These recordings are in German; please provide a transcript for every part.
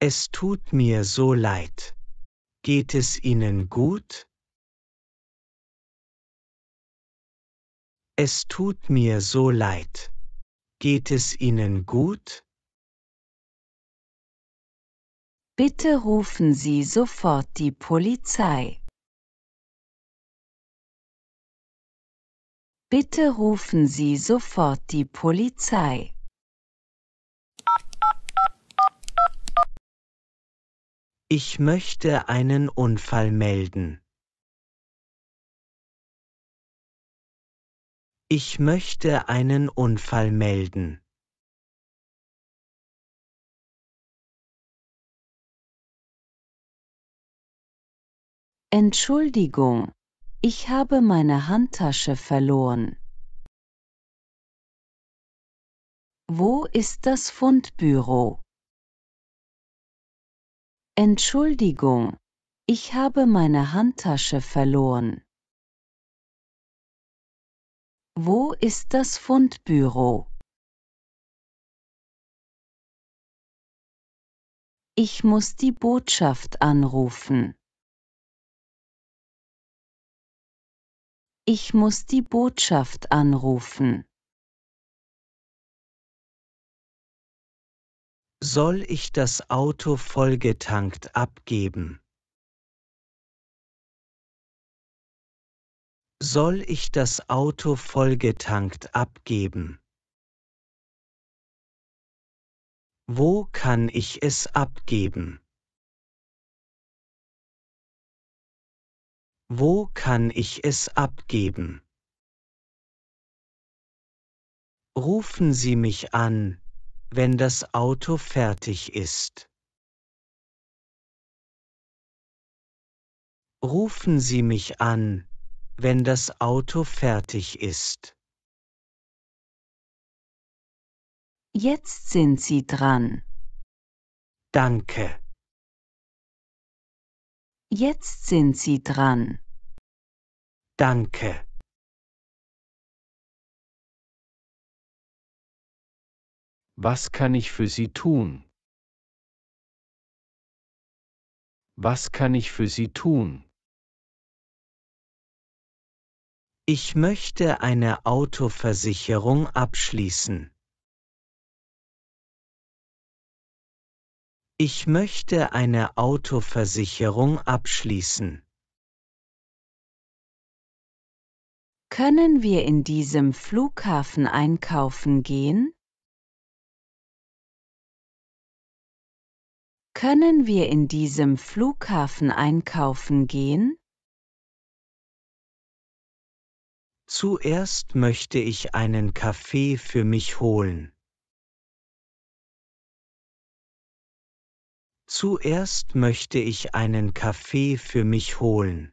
Es tut mir so leid. Geht es Ihnen gut? Es tut mir so leid. Geht es Ihnen gut? Bitte rufen Sie sofort die Polizei. Bitte rufen Sie sofort die Polizei. Ich möchte einen Unfall melden. Ich möchte einen Unfall melden. Entschuldigung, ich habe meine Handtasche verloren. Wo ist das Fundbüro? Entschuldigung, ich habe meine Handtasche verloren. Wo ist das Fundbüro? Ich muss die Botschaft anrufen. Ich muss die Botschaft anrufen. Soll ich das Auto vollgetankt abgeben? Soll ich das Auto vollgetankt abgeben? Wo kann ich es abgeben? Wo kann ich es abgeben? Rufen Sie mich an, wenn das Auto fertig ist. Rufen Sie mich an, wenn das Auto fertig ist. Jetzt sind Sie dran. Danke. Jetzt sind Sie dran. Danke. Was kann ich für Sie tun? Was kann ich für Sie tun? Ich möchte eine Autoversicherung abschließen. Ich möchte eine Autoversicherung abschließen. Können wir in diesem Flughafen einkaufen gehen? Können wir in diesem Flughafen einkaufen gehen? Zuerst möchte ich einen Kaffee für mich holen. Zuerst möchte ich einen Kaffee für mich holen.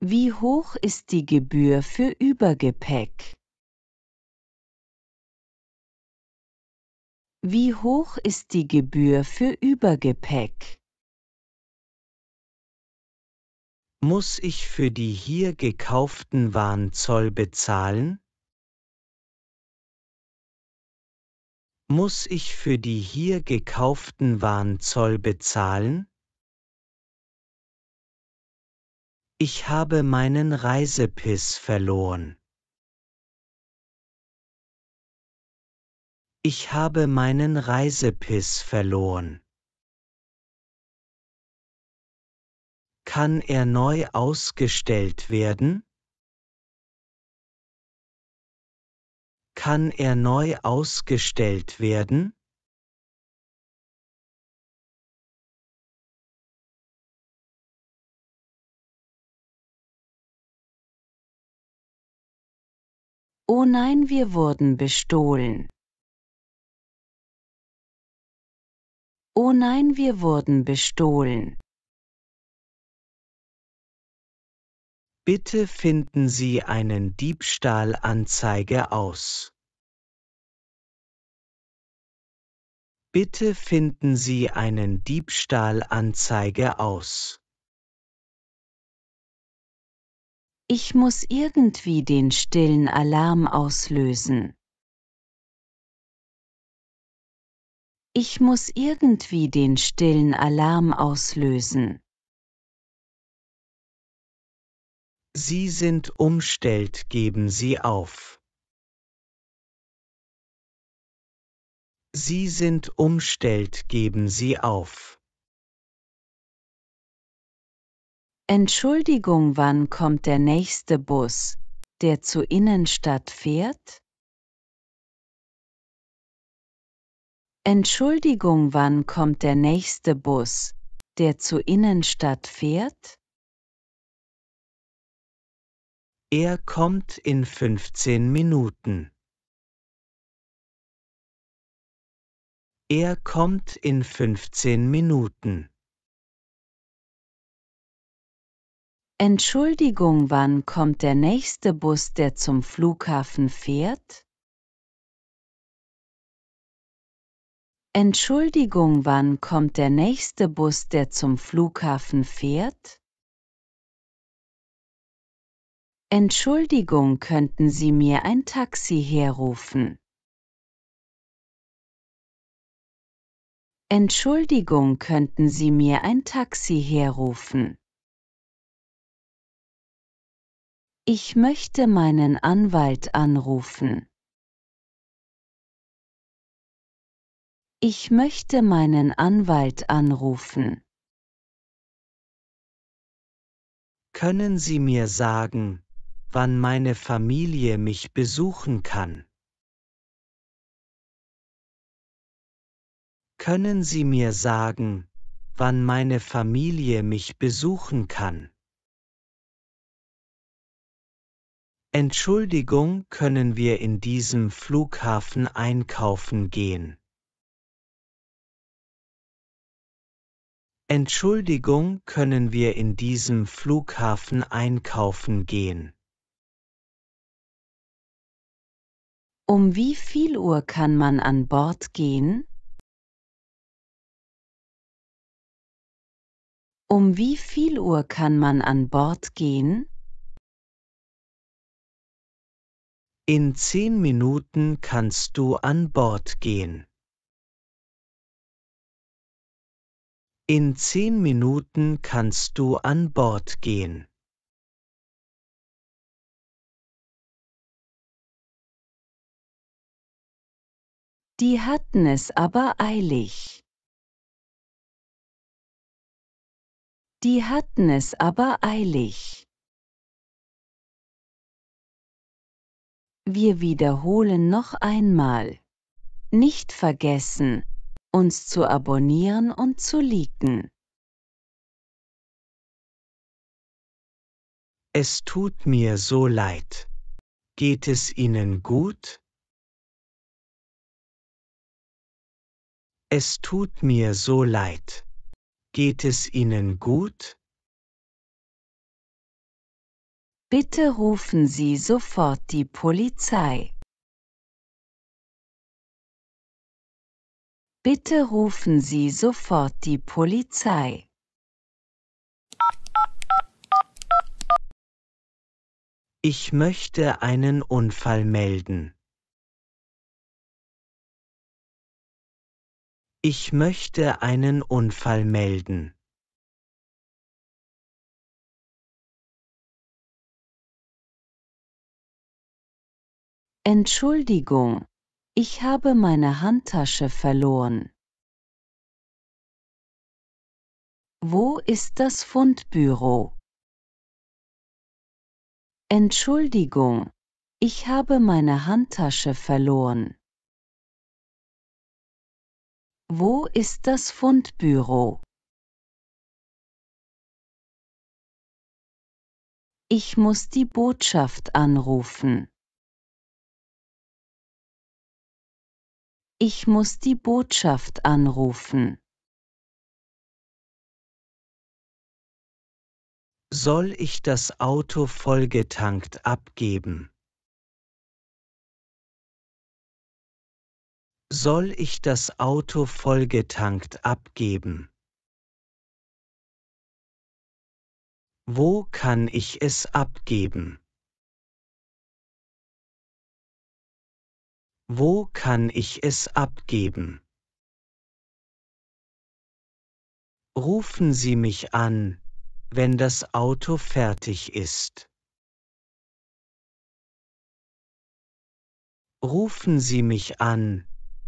Wie hoch ist die Gebühr für Übergepäck? Wie hoch ist die Gebühr für Übergepäck? Muss ich für die hier gekauften Waren Zoll bezahlen? Muss ich für die hier gekauften Waren Zoll bezahlen? Ich habe meinen Reisepiss verloren. Ich habe meinen Reisepiss verloren. Kann er neu ausgestellt werden? Kann er neu ausgestellt werden? Oh nein, wir wurden bestohlen. Oh nein, wir wurden bestohlen. Bitte finden Sie einen Diebstahlanzeige aus. Bitte finden Sie einen Diebstahlanzeige aus. Ich muss irgendwie den stillen Alarm auslösen. Ich muss irgendwie den stillen Alarm auslösen. Sie sind umstellt, geben Sie auf. Sie sind umstellt, geben Sie auf. Entschuldigung, wann kommt der nächste Bus, der zur Innenstadt fährt? Entschuldigung, wann kommt der nächste Bus, der zur Innenstadt fährt? Er kommt in 15 Minuten. Er kommt in 15 Minuten. Entschuldigung, wann kommt der nächste Bus, der zum Flughafen fährt? Entschuldigung, wann kommt der nächste Bus, der zum Flughafen fährt? Entschuldigung, könnten Sie mir ein Taxi herrufen? Entschuldigung, könnten Sie mir ein Taxi herrufen? Ich möchte meinen Anwalt anrufen. Ich möchte meinen Anwalt anrufen. Können Sie mir sagen, wann meine Familie mich besuchen kann? Können Sie mir sagen, wann meine Familie mich besuchen kann? Entschuldigung, können wir in diesem Flughafen einkaufen gehen? Entschuldigung, können wir in diesem Flughafen einkaufen gehen? Um wie viel Uhr kann man an Bord gehen? Um wie viel Uhr kann man an Bord gehen? In zehn Minuten kannst du an Bord gehen. In zehn Minuten kannst du an Bord gehen. Die hatten es aber eilig. Die hatten es aber eilig. Wir wiederholen noch einmal. Nicht vergessen, uns zu abonnieren und zu liken. Es tut mir so leid. Geht es Ihnen gut? Es tut mir so leid. Geht es Ihnen gut? Bitte rufen Sie sofort die Polizei. Bitte rufen Sie sofort die Polizei. Ich möchte einen Unfall melden. Ich möchte einen Unfall melden. Entschuldigung, ich habe meine Handtasche verloren. Wo ist das Fundbüro? Entschuldigung, ich habe meine Handtasche verloren. Wo ist das Fundbüro? Ich muss die Botschaft anrufen. Ich muss die Botschaft anrufen. Soll ich das Auto vollgetankt abgeben? Soll ich das Auto vollgetankt abgeben? Wo kann ich es abgeben? Wo kann ich es abgeben? Rufen Sie mich an, wenn das Auto fertig ist. Rufen Sie mich an,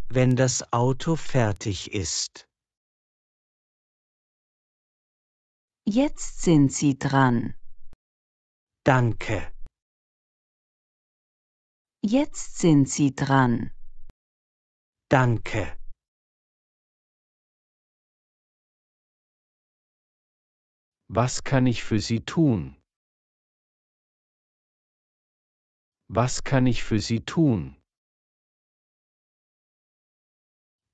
wenn das Auto fertig ist. Jetzt sind Sie dran. Danke. Jetzt sind Sie dran. Danke. Was kann ich für Sie tun? Was kann ich für Sie tun?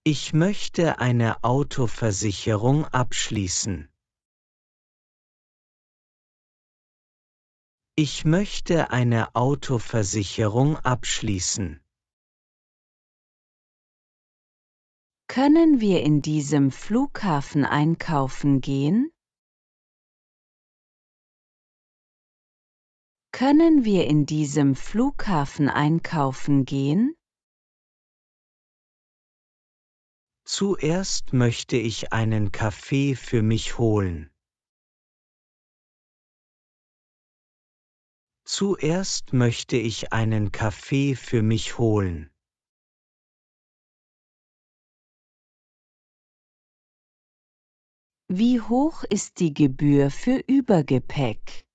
Ich möchte eine Autoversicherung abschließen. Ich möchte eine Autoversicherung abschließen. Können wir in diesem Flughafen einkaufen gehen? Können wir in diesem Flughafen einkaufen gehen? Zuerst möchte ich einen Kaffee für mich holen. Zuerst möchte ich einen Kaffee für mich holen. Wie hoch ist die Gebühr für Übergepäck?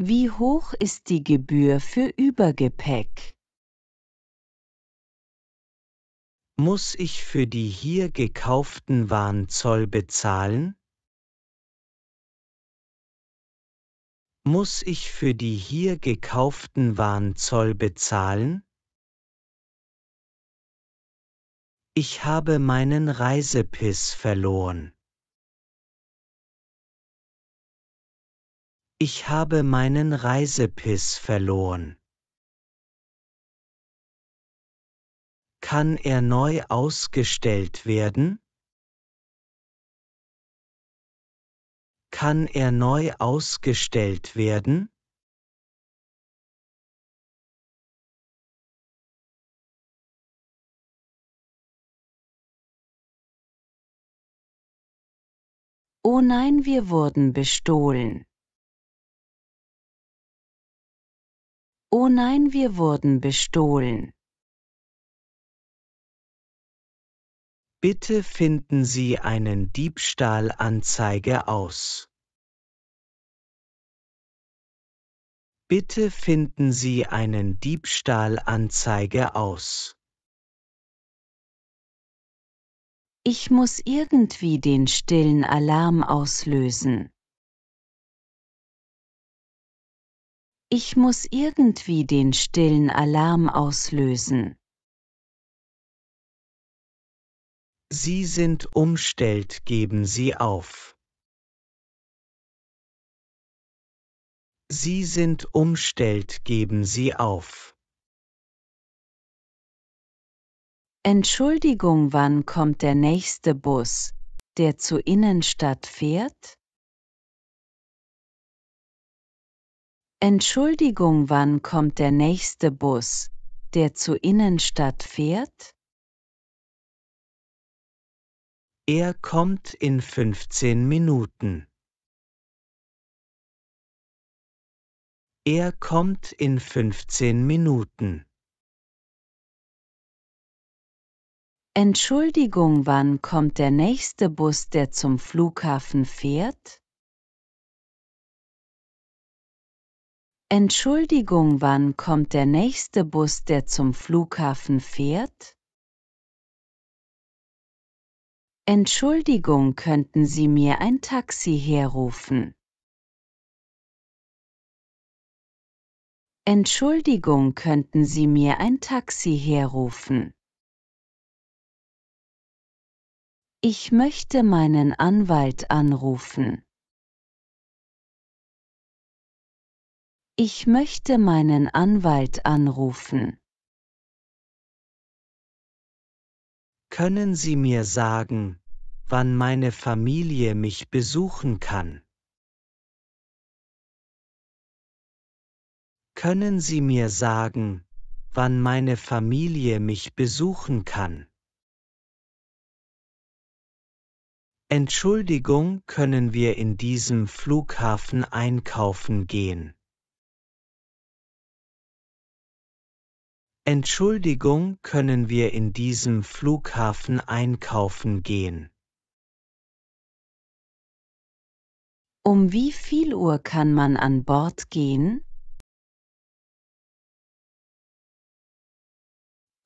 Wie hoch ist die Gebühr für Übergepäck? Muss ich für die hier gekauften Waren Zoll bezahlen? Muss ich für die hier gekauften Waren Zoll bezahlen? Ich habe meinen Reisepiss verloren. Ich habe meinen Reisepiss verloren. Kann er neu ausgestellt werden? Kann er neu ausgestellt werden? Oh nein, wir wurden bestohlen. Oh nein, wir wurden bestohlen. Bitte finden Sie einen Diebstahlanzeige aus. Bitte finden Sie einen Diebstahlanzeige aus. Ich muss irgendwie den stillen Alarm auslösen. Ich muss irgendwie den stillen Alarm auslösen. Sie sind umstellt, geben Sie auf. Sie sind umstellt, geben Sie auf. Entschuldigung, wann kommt der nächste Bus, der zur Innenstadt fährt? Entschuldigung, wann kommt der nächste Bus, der zur Innenstadt fährt? Er kommt in fünfzehn Minuten. Er kommt in fünfzehn Minuten. Entschuldigung, wann kommt der nächste Bus, der zum Flughafen fährt? Entschuldigung, wann kommt der nächste Bus, der zum Flughafen fährt? Entschuldigung, könnten Sie mir ein Taxi herrufen? Entschuldigung, könnten Sie mir ein Taxi herrufen? Ich möchte meinen Anwalt anrufen. Ich möchte meinen Anwalt anrufen. Können Sie mir sagen, wann meine Familie mich besuchen kann? Können Sie mir sagen, wann meine Familie mich besuchen kann? Entschuldigung, können wir in diesem Flughafen einkaufen gehen? Entschuldigung, können wir in diesem Flughafen einkaufen gehen? Um wie viel Uhr kann man an Bord gehen?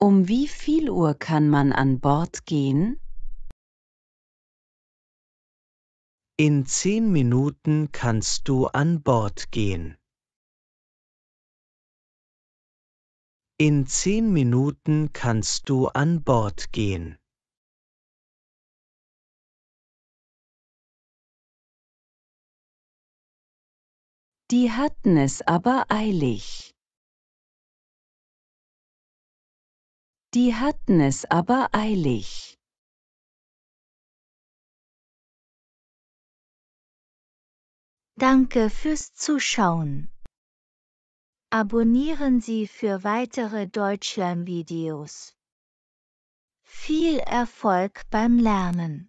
Um wie viel Uhr kann man an Bord gehen? In zehn Minuten kannst du an Bord gehen. In zehn Minuten kannst du an Bord gehen. Die hatten es aber eilig. Die hatten es aber eilig. Danke fürs Zuschauen. Abonnieren Sie für weitere Deutschlernvideos. Viel Erfolg beim Lernen!